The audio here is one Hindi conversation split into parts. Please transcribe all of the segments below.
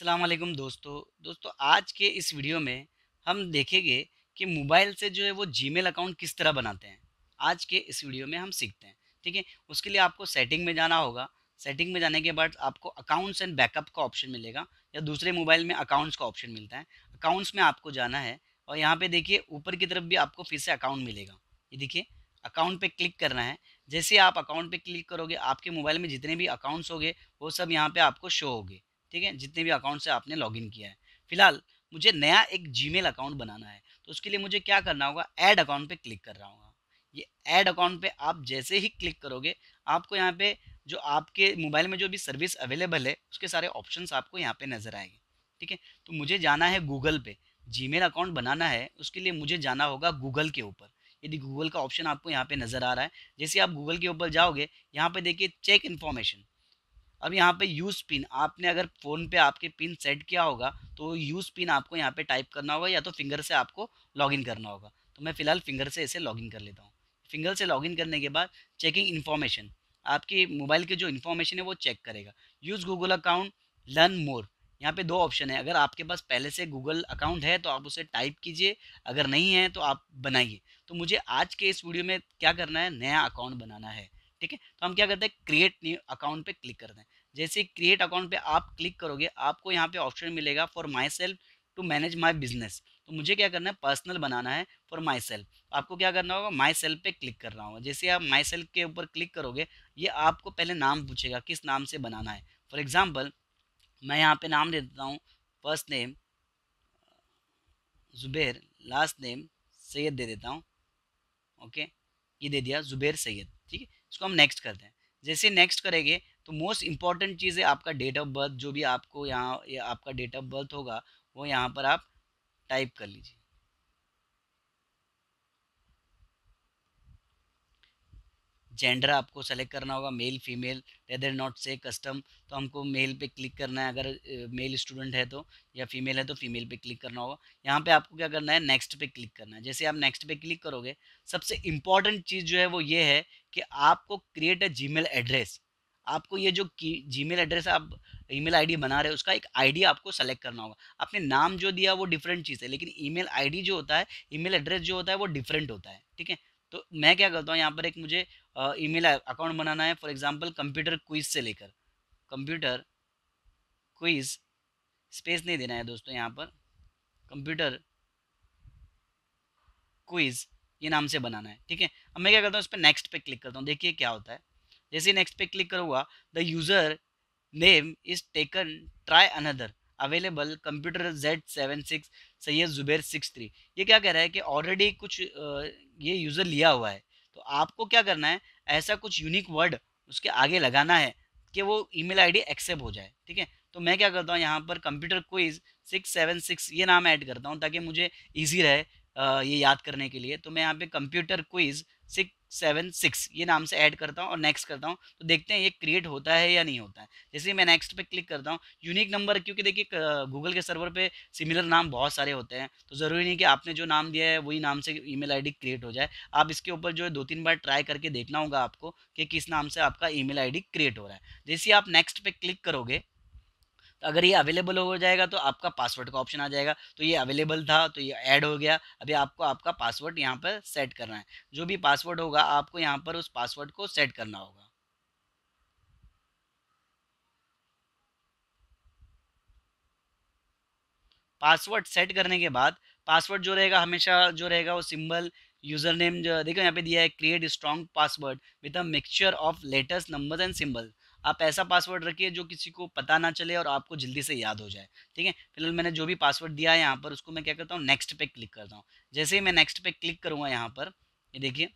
अल्लाम दोस्तों दोस्तों आज के इस वीडियो में हम देखेंगे कि मोबाइल से जो है वो जी अकाउंट किस तरह बनाते हैं आज के इस वीडियो में हम सीखते हैं ठीक है उसके लिए आपको सेटिंग में जाना होगा सेटिंग में जाने के बाद आपको अकाउंट्स एंड बैकअप का ऑप्शन मिलेगा या दूसरे मोबाइल में अकाउंट्स का ऑप्शन मिलता है अकाउंट्स में आपको जाना है और यहाँ पे देखिए ऊपर की तरफ भी आपको फिर से अकाउंट मिलेगा ये देखिए अकाउंट पे क्लिक करना है जैसे आप अकाउंट पे क्लिक करोगे आपके मोबाइल में जितने भी अकाउंट्स होंगे वो सब यहाँ पे आपको शो होगे ठीक है जितने भी अकाउंट से आपने लॉगिन किया है फिलहाल मुझे नया एक जीमेल अकाउंट बनाना है तो उसके लिए मुझे क्या करना होगा ऐड अकाउंट पे क्लिक कर रहा होगा ये ऐड अकाउंट पे आप जैसे ही क्लिक करोगे आपको यहाँ पे जो आपके मोबाइल में जो भी सर्विस अवेलेबल है उसके सारे ऑप्शन आपको यहाँ पे नज़र आएंगे ठीक है तो मुझे जाना है गूगल पे जी अकाउंट बनाना है उसके लिए मुझे जाना होगा गूगल के ऊपर यदि गूगल का ऑप्शन आपको यहाँ पे नज़र आ रहा है जैसे आप गूगल के ऊपर जाओगे यहाँ पे देखिए चेक इन्फॉर्मेशन अब यहाँ पे यूज पिन आपने अगर फ़ोन पे आपके पिन सेट किया होगा तो यूज पिन आपको यहाँ पे टाइप करना होगा या तो फिंगर से आपको लॉगिन करना होगा तो मैं फ़िलहाल फिंगर से इसे लॉगिन कर लेता हूँ फिंगर से लॉगिन करने के बाद चेकिंग इन्फॉर्मेशन आपके मोबाइल के जो इन्फॉर्मेशन है वो चेक करेगा use Google account learn more यहाँ पे दो ऑप्शन है अगर आपके पास पहले से गूगल अकाउंट है तो आप उसे टाइप कीजिए अगर नहीं है तो आप बनाइए तो मुझे आज के इस वीडियो में क्या करना है नया अकाउंट बनाना है ठीक है तो हम क्या करते हैं क्रिएट न्यू अकाउंट पे क्लिक करते हैं जैसे क्रिएट अकाउंट पे आप क्लिक करोगे आपको यहाँ पे ऑप्शन मिलेगा for myself to manage my business तो मुझे क्या करना है पर्सनल बनाना है फॉर माई सेल्फ आपको क्या करना होगा माई सेल्फ पे क्लिक करना होगा जैसे आप माई सेल्फ के ऊपर क्लिक करोगे ये आपको पहले नाम पूछेगा किस नाम से बनाना है फॉर एग्ज़ाम्पल मैं यहाँ पे नाम दे देता हूँ first name Zubair last name Syed दे देता हूँ ओके ये दे दिया ज़ुबैर सैयद ठीक है उसको हम नेक्स्ट करते हैं जैसे नेक्स्ट करेंगे तो मोस्ट इंपॉर्टेंट चीज़ है आपका डेट ऑफ बर्थ जो भी आपको यहाँ आपका डेट ऑफ बर्थ होगा वो यहाँ पर आप टाइप कर लीजिए जेंडर आपको सेलेक्ट करना होगा male female rather not say custom तो हमको मेल पे क्लिक करना है अगर मेल स्टूडेंट है तो या फीमेल है तो फीमेल पे क्लिक करना होगा यहाँ पे आपको क्या करना है नेक्स्ट पे क्लिक करना है जैसे आप नेक्स्ट पे क्लिक करोगे सबसे इम्पॉर्टेंट चीज़ जो है वो ये है कि आपको क्रिएट अ जी एड्रेस आपको ये जो की मेल एड्रेस आप ई मेल बना रहे हो उसका एक आईडी आपको सेलेक्ट करना होगा आपने नाम जो दिया वो डिफरेंट चीज़ है लेकिन ई मेल जो होता है मेल एड्रेस जो होता है वो डिफरेंट होता है ठीक है तो मैं क्या करता हूँ यहाँ पर एक मुझे ईमेल अकाउंट बनाना है फॉर एग्जाम्पल कंप्यूटर क्विज से लेकर कंप्यूटर क्विज स्पेस नहीं देना है दोस्तों यहाँ पर कंप्यूटर क्विज ये नाम से बनाना है ठीक है अब मैं क्या करता हूँ इस पर नेक्स्ट पे क्लिक करता हूँ देखिए क्या होता है जैसे नेक्स्ट पे क्लिक करूँगा the username is taken try another available computer Z seven six Syed Zubair six three ये क्या कह रहा है कि ऑलरेडी कुछ ये यूज़र लिया हुआ है तो आपको क्या करना है ऐसा कुछ यूनिक वर्ड उसके आगे लगाना है कि वो ईमेल आईडी एक्सेप्ट हो जाए ठीक है तो मैं क्या करता हूँ यहाँ पर computer quiz six seven six ये नाम ऐड करता हूँ ताकि मुझे ईजी रहे ये याद करने के लिए तो मैं यहाँ पे computer quiz six seven six ये नाम से ऐड करता हूँ और नेक्स्ट करता हूँ तो देखते हैं ये क्रिएट होता है या नहीं होता है जैसे मैं नेक्स्ट पे क्लिक करता हूँ यूनिक नंबर क्योंकि देखिए गूगल के सर्वर पे सिमिलर नाम बहुत सारे होते हैं तो ज़रूरी नहीं कि आपने जो नाम दिया है वही नाम से ईमेल आईडी क्रिएट हो जाए आप इसके ऊपर जो है दो तीन बार ट्राई करके देखना होगा आपको कि किस नाम से आपका ई मेल क्रिएट हो रहा है जैसे आप नेक्स्ट पे क्लिक करोगे तो अगर ये अवेलेबल हो जाएगा तो आपका पासवर्ड का ऑप्शन आ जाएगा तो ये अवेलेबल था तो ये ऐड हो गया अभी आपको आपका पासवर्ड यहाँ पर सेट करना है जो भी पासवर्ड होगा आपको यहाँ पर उस पासवर्ड को सेट करना होगा पासवर्ड सेट करने के बाद पासवर्ड जो रहेगा हमेशा जो रहेगा वो सिंबल यूजर नेम जो देखो यहाँ पे दिया है create strong password with a mixture of letters numbers and symbol आप ऐसा पासवर्ड रखिए जो किसी को पता ना चले और आपको जल्दी से याद हो जाए ठीक है फिलहाल मैंने जो भी पासवर्ड दिया है यहाँ पर उसको मैं क्या करता हूँ नेक्स्ट पे क्लिक करता हूँ जैसे ही मैं नेक्स्ट पे क्लिक करूँगा यहाँ पर ये देखिए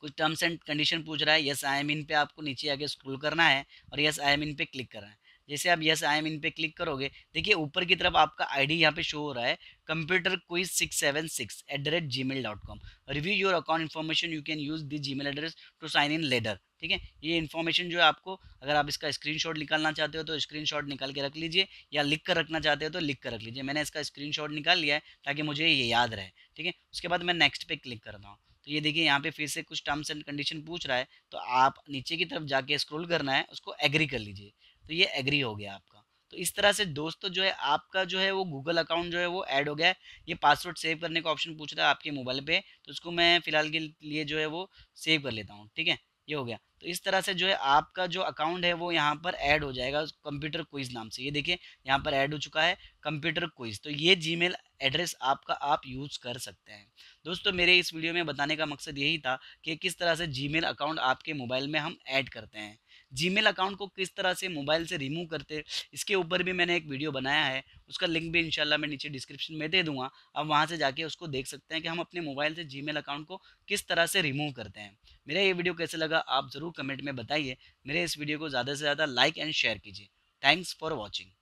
कुछ टर्म्स एंड कंडीशन पूछ रहा है यस आई एम इन पे आपको नीचे आगे स्क्रोल करना है और यस आई एम इन पे क्लिक करना है जैसे आप यस आई एम इन पे क्लिक करोगे देखिए ऊपर की तरफ आपका आईडी यहाँ पे शो हो रहा है computer quiz six seven six at the rate Gmail dot com review your account information you can use this Gmail address to sign in later ठीक है ये इन्फॉर्मेशन जो है आपको अगर आप इसका शॉट निकालना चाहते हो तो शॉट निकाल के रख लीजिए या लिख कर रखना चाहते हो तो लिख कर रख लीजिए मैंने इसका शॉट निकाल लिया है ताकि मुझे ये याद रहे ठीक है उसके बाद मैं नेक्स्ट पे क्लिक करता हूँ तो ये देखिए यहाँ पे फिर से कुछ टर्म्स एंड कंडीशन पूछ रहा है तो आप नीचे की तरफ जाके स्क्रॉल करना है उसको एग्री कर लीजिए तो ये एग्री हो गया आपका तो इस तरह से दोस्तों जो है आपका जो है वो गूगल अकाउंट जो है वो ऐड हो गया है ये पासवर्ड सेव करने का ऑप्शन पूछ रहा है आपके मोबाइल पे तो इसको मैं फिलहाल के लिए जो है वो सेव कर लेता हूँ ठीक है ये हो गया तो इस तरह से जो है आपका जो अकाउंट है वो यहाँ पर ऐड हो जाएगा कंप्यूटर क्विज नाम से ये देखिए यहाँ पर ऐड हो चुका है कंप्यूटर क्विज तो ये जीमेल एड्रेस आपका आप यूज़ कर सकते हैं दोस्तों मेरे इस वीडियो में बताने का मकसद यही था कि किस तरह से जीमेल अकाउंट आपके मोबाइल में हम ऐड करते हैं जीमेल अकाउंट को किस तरह से मोबाइल से रिमूव करते इसके ऊपर भी मैंने एक वीडियो बनाया है उसका लिंक भी इंशाल्लाह मैं नीचे डिस्क्रिप्शन में दे दूंगा आप वहाँ से जाके उसको देख सकते हैं कि हम अपने मोबाइल से जीमेल अकाउंट को किस तरह से रिमूव करते हैं मेरा ये वीडियो कैसे लगा आप ज़रूर कमेंट में बताइए मेरे इस वीडियो को ज़्यादा से ज़्यादा लाइक एंड शेयर कीजिए थैंक्स फॉर वॉचिंग